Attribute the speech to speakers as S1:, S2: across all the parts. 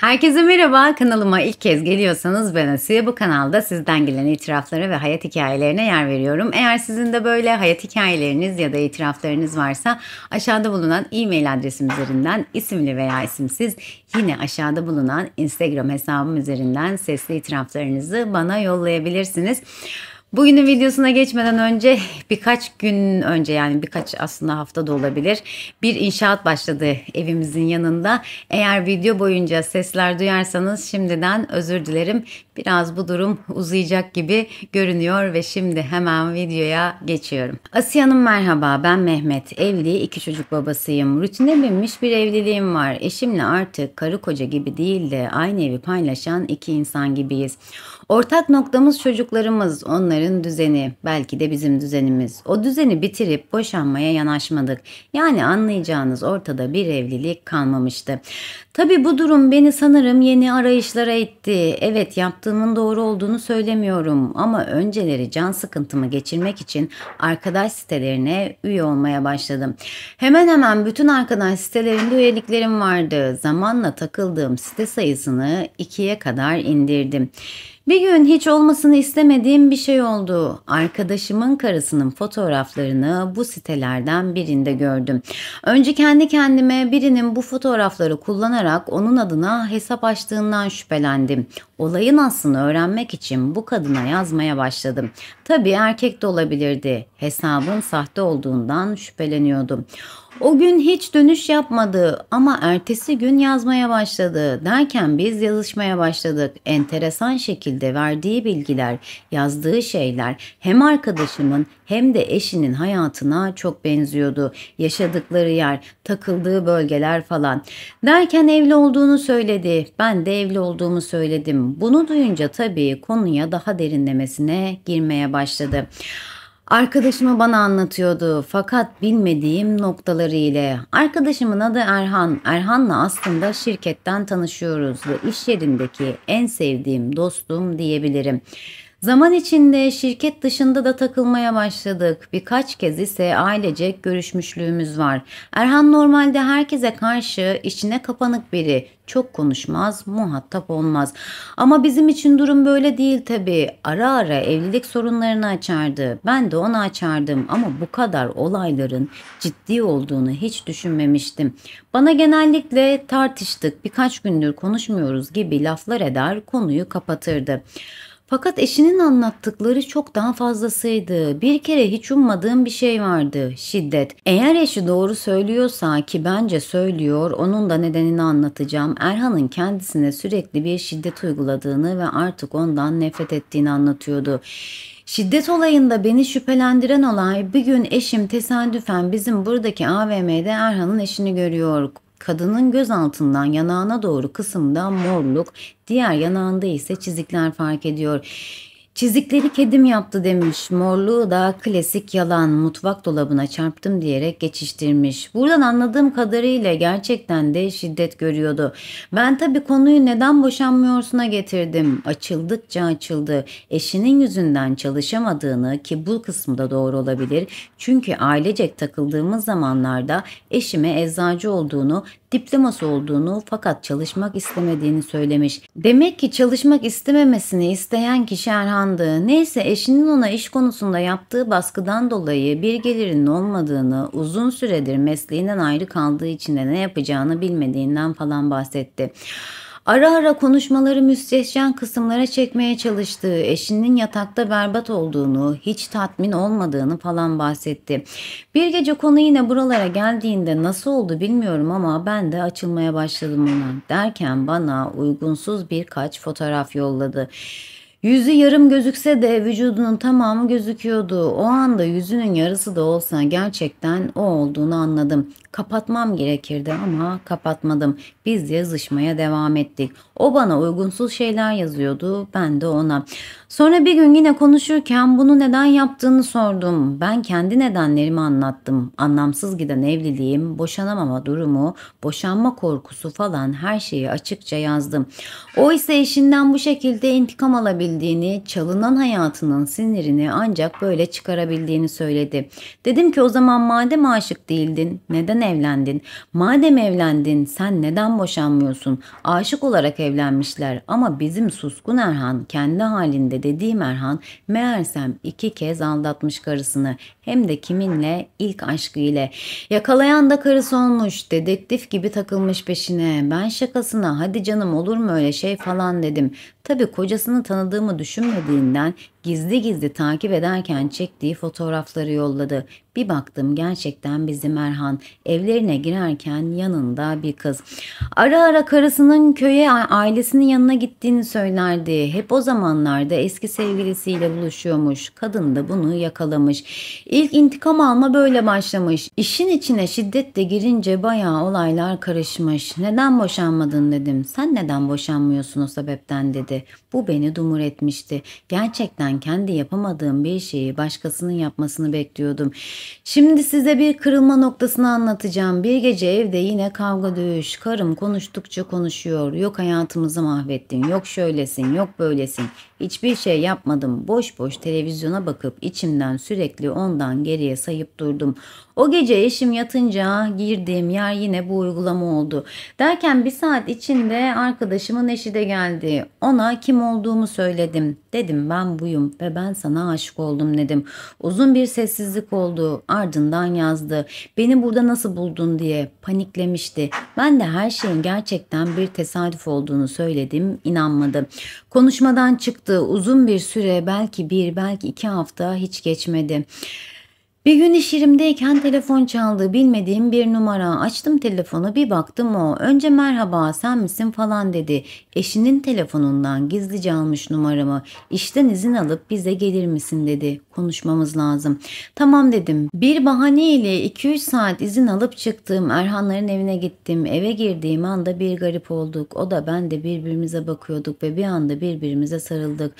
S1: Herkese merhaba, kanalıma ilk kez geliyorsanız ben Asiye. Bu kanalda sizden gelen itiraflara ve hayat hikayelerine yer veriyorum. Eğer sizin de böyle hayat hikayeleriniz ya da itiraflarınız varsa aşağıda bulunan e-mail adresim üzerinden isimli veya isimsiz yine aşağıda bulunan Instagram hesabım üzerinden sesli itiraflarınızı bana yollayabilirsiniz. Bugünün videosuna geçmeden önce birkaç gün önce yani birkaç aslında hafta da olabilir bir inşaat başladı evimizin yanında. Eğer video boyunca sesler duyarsanız şimdiden özür dilerim. Biraz bu durum uzayacak gibi görünüyor ve şimdi hemen videoya geçiyorum. Asiye Hanım merhaba ben Mehmet. Evli iki çocuk babasıyım. Rutine binmiş bir evliliğim var. Eşimle artık karı koca gibi değil de aynı evi paylaşan iki insan gibiyiz. Ortak noktamız çocuklarımız, onların düzeni, belki de bizim düzenimiz. O düzeni bitirip boşanmaya yanaşmadık. Yani anlayacağınız ortada bir evlilik kalmamıştı. Tabi bu durum beni sanırım yeni arayışlara itti. Evet yaptığımın doğru olduğunu söylemiyorum ama önceleri can sıkıntımı geçirmek için arkadaş sitelerine üye olmaya başladım. Hemen hemen bütün arkadaş sitelerinde üyeliklerim vardı. Zamanla takıldığım site sayısını ikiye kadar indirdim. Bir gün hiç olmasını istemediğim bir şey oldu. Arkadaşımın karısının fotoğraflarını bu sitelerden birinde gördüm. Önce kendi kendime birinin bu fotoğrafları kullanarak onun adına hesap açtığından şüphelendim. Olayın aslını öğrenmek için bu kadına yazmaya başladım. Tabii erkek de olabilirdi. Hesabın sahte olduğundan şüpheleniyordum. O gün hiç dönüş yapmadı ama ertesi gün yazmaya başladı. Derken biz yazışmaya başladık. Enteresan şekilde verdiği bilgiler, yazdığı şeyler hem arkadaşımın hem de eşinin hayatına çok benziyordu. Yaşadıkları yer, takıldığı bölgeler falan. Derken evli olduğunu söyledi. Ben de evli olduğumu söyledim bunu duyunca tabii konuya daha derinlemesine girmeye başladı. Arkadaşımı bana anlatıyordu fakat bilmediğim noktaları ile. Arkadaşımın adı Erhan. Erhan'la aslında şirketten tanışıyoruz ve iş yerindeki en sevdiğim dostum diyebilirim. Zaman içinde şirket dışında da takılmaya başladık. Birkaç kez ise ailecek görüşmüşlüğümüz var. Erhan normalde herkese karşı içine kapanık biri. Çok konuşmaz, muhatap olmaz. Ama bizim için durum böyle değil tabii. Ara ara evlilik sorunlarını açardı. Ben de onu açardım ama bu kadar olayların ciddi olduğunu hiç düşünmemiştim. Bana genellikle tartıştık, birkaç gündür konuşmuyoruz gibi laflar eder, konuyu kapatırdı. Fakat eşinin anlattıkları çok daha fazlasıydı. Bir kere hiç ummadığım bir şey vardı. Şiddet. Eğer eşi doğru söylüyorsa ki bence söylüyor, onun da nedenini anlatacağım. Erhan'ın kendisine sürekli bir şiddet uyguladığını ve artık ondan nefret ettiğini anlatıyordu. Şiddet olayında beni şüphelendiren olay bir gün eşim tesadüfen bizim buradaki AVM'de Erhan'ın eşini görüyor. Kadının göz altından yanağına doğru kısımda morluk, diğer yanağında ise çizikler fark ediyor. Çizikleri kedim yaptı demiş. Morluğu da klasik yalan mutfak dolabına çarptım diyerek geçiştirmiş. Buradan anladığım kadarıyla gerçekten de şiddet görüyordu. Ben tabii konuyu neden boşanmıyorsuna getirdim. Açıldıkça açıldı. Eşinin yüzünden çalışamadığını ki bu kısmı da doğru olabilir. Çünkü ailecek takıldığımız zamanlarda eşime eczacı olduğunu diploması olduğunu fakat çalışmak istemediğini söylemiş. Demek ki çalışmak istememesini isteyen kişi Erhan'dı. Neyse eşinin ona iş konusunda yaptığı baskıdan dolayı bir gelirinin olmadığını, uzun süredir mesleğinden ayrı kaldığı için de ne yapacağını bilmediğinden falan bahsetti. Ara ara konuşmaları müstehcen kısımlara çekmeye çalıştığı, eşinin yatakta berbat olduğunu, hiç tatmin olmadığını falan bahsetti. Bir gece konu yine buralara geldiğinde nasıl oldu bilmiyorum ama ben de açılmaya başladım ona. Derken bana uygunsuz birkaç fotoğraf yolladı. Yüzü yarım gözükse de vücudunun tamamı gözüküyordu. O anda yüzünün yarısı da olsa gerçekten o olduğunu anladım. Kapatmam gerekirdi ama kapatmadım. Biz yazışmaya devam ettik. O bana uygunsuz şeyler yazıyordu, ben de ona. Sonra bir gün yine konuşurken bunu neden yaptığını sordum. Ben kendi nedenlerimi anlattım. Anlamsız giden evliliğim, boşanamama durumu, boşanma korkusu falan her şeyi açıkça yazdım. O ise eşinden bu şekilde intikam alabildi edildiğini, çalınan hayatının sinirini ancak böyle çıkarabildiğini söyledi. Dedim ki o zaman madem aşık değildin, neden evlendin? Madem evlendin, sen neden boşanmıyorsun? Aşık olarak evlenmişler ama bizim suskun Erhan, kendi halinde dediğim Erhan, meğersem iki kez aldatmış karısını. Hem de kiminle? İlk aşkı ile. Yakalayan da karısı olmuş, dedektif gibi takılmış peşine. Ben şakasına hadi canım olur mu öyle şey falan dedim. Tabii kocasını tanıdığımı düşünmediğinden gizli gizli takip ederken çektiği fotoğrafları yolladı. Bir baktım gerçekten bizim Erhan evlerine girerken yanında bir kız. Ara ara karısının köye ailesinin yanına gittiğini söylerdi. Hep o zamanlarda eski sevgilisiyle buluşuyormuş. Kadın da bunu yakalamış. İlk intikam alma böyle başlamış. İşin içine şiddet de girince bayağı olaylar karışmış. Neden boşanmadın dedim. Sen neden boşanmıyorsun o sebepten dedi. Bu beni dumur etmişti. Gerçekten ben kendi yapamadığım bir şeyi başkasının yapmasını bekliyordum. Şimdi size bir kırılma noktasını anlatacağım. Bir gece evde yine kavga dövüş. Karım konuştukça konuşuyor. Yok hayatımızı mahvettin. Yok şöylesin. Yok böylesin. Hiçbir şey yapmadım. Boş boş televizyona bakıp içimden sürekli ondan geriye sayıp durdum. O gece eşim yatınca girdiğim yer yine bu uygulama oldu. Derken bir saat içinde arkadaşımın eşi de geldi. Ona kim olduğumu söyledim. Dedim ben buyum ve ben sana aşık oldum dedim. Uzun bir sessizlik oldu. Ardından yazdı. Beni burada nasıl buldun diye paniklemişti. Ben de her şeyin gerçekten bir tesadüf olduğunu söyledim. İnanmadı. Konuşmadan çıktı uzun bir süre belki bir belki iki hafta hiç geçmedi. Bir gün iş yerimdeyken telefon çaldı bilmediğim bir numara. Açtım telefonu bir baktım o. Önce merhaba sen misin falan dedi. Eşinin telefonundan gizlice almış numaramı. İşten izin alıp bize gelir misin dedi. Konuşmamız lazım. Tamam dedim. Bir bahaneyle 2-3 saat izin alıp çıktım. Erhanların evine gittim. Eve girdiğim anda bir garip olduk. O da ben de birbirimize bakıyorduk ve bir anda birbirimize sarıldık.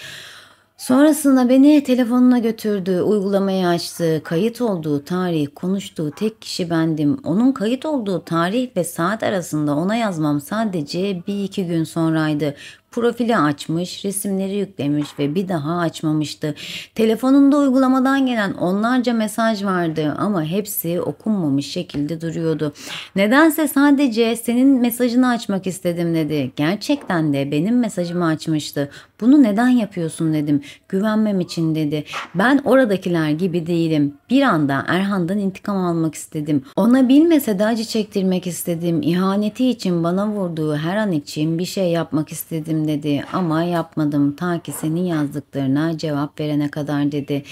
S1: Sonrasında beni telefonuna götürdü, uygulamayı açtı, kayıt olduğu tarih, konuştuğu tek kişi bendim. Onun kayıt olduğu tarih ve saat arasında ona yazmam sadece bir iki gün sonraydı profili açmış, resimleri yüklemiş ve bir daha açmamıştı. Telefonunda uygulamadan gelen onlarca mesaj vardı ama hepsi okunmamış şekilde duruyordu. Nedense sadece senin mesajını açmak istedim dedi. Gerçekten de benim mesajımı açmıştı. Bunu neden yapıyorsun dedim. Güvenmem için dedi. Ben oradakiler gibi değilim. Bir anda Erhan'dan intikam almak istedim. Ona bilmese de acı çektirmek istedim. İhaneti için bana vurduğu her an için bir şey yapmak istedim dedi ama yapmadım ta ki senin yazdıklarına cevap verene kadar dedi.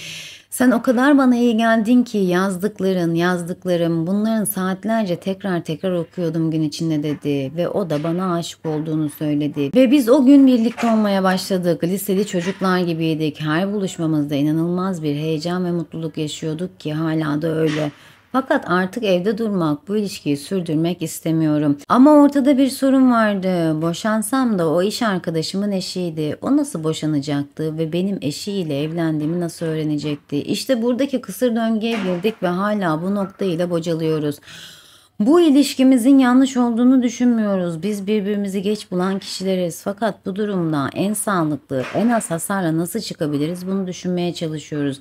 S1: Sen o kadar bana iyi geldin ki yazdıkların, yazdıklarım bunların saatlerce tekrar tekrar okuyordum gün içinde dedi ve o da bana aşık olduğunu söyledi. Ve biz o gün birlikte olmaya başladık. Liseli çocuklar gibiydik. Her buluşmamızda inanılmaz bir heyecan ve mutluluk yaşıyorduk ki hala da öyle. Fakat artık evde durmak, bu ilişkiyi sürdürmek istemiyorum. Ama ortada bir sorun vardı. Boşansam da o iş arkadaşımın eşiydi. O nasıl boşanacaktı ve benim eşiyle evlendiğimi nasıl öğrenecekti? İşte buradaki kısır döngüye girdik ve hala bu noktayla bocalıyoruz. Bu ilişkimizin yanlış olduğunu düşünmüyoruz. Biz birbirimizi geç bulan kişileriz. Fakat bu durumda en sağlıklı, en az hasarla nasıl çıkabiliriz bunu düşünmeye çalışıyoruz.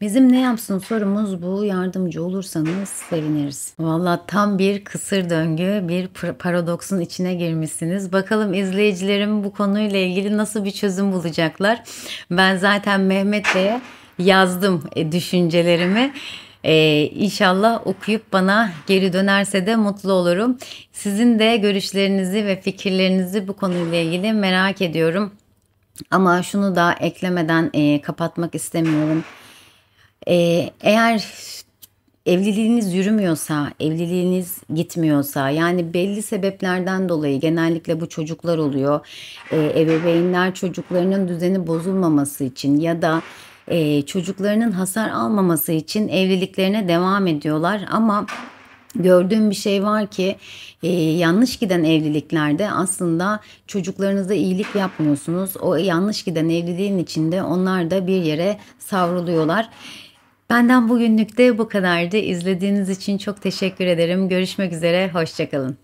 S1: Bizim ne yapsın sorumuz bu. Yardımcı olursanız seviniriz. Valla tam bir kısır döngü, bir paradoksun içine girmişsiniz. Bakalım izleyicilerim bu konuyla ilgili nasıl bir çözüm bulacaklar. Ben zaten Mehmet Bey'e yazdım e, düşüncelerimi. Ee, inşallah okuyup bana geri dönerse de mutlu olurum. Sizin de görüşlerinizi ve fikirlerinizi bu konuyla ilgili merak ediyorum. Ama şunu da eklemeden e, kapatmak istemiyorum. E, eğer evliliğiniz yürümüyorsa, evliliğiniz gitmiyorsa yani belli sebeplerden dolayı genellikle bu çocuklar oluyor. E, ebeveynler çocuklarının düzeni bozulmaması için ya da e, çocuklarının hasar almaması için evliliklerine devam ediyorlar ama gördüğüm bir şey var ki e, yanlış giden evliliklerde aslında çocuklarınıza iyilik yapmıyorsunuz. O yanlış giden evliliğin içinde onlar da bir yere savruluyorlar. Benden bugünlük de bu kadardı. İzlediğiniz için çok teşekkür ederim. Görüşmek üzere, hoşçakalın.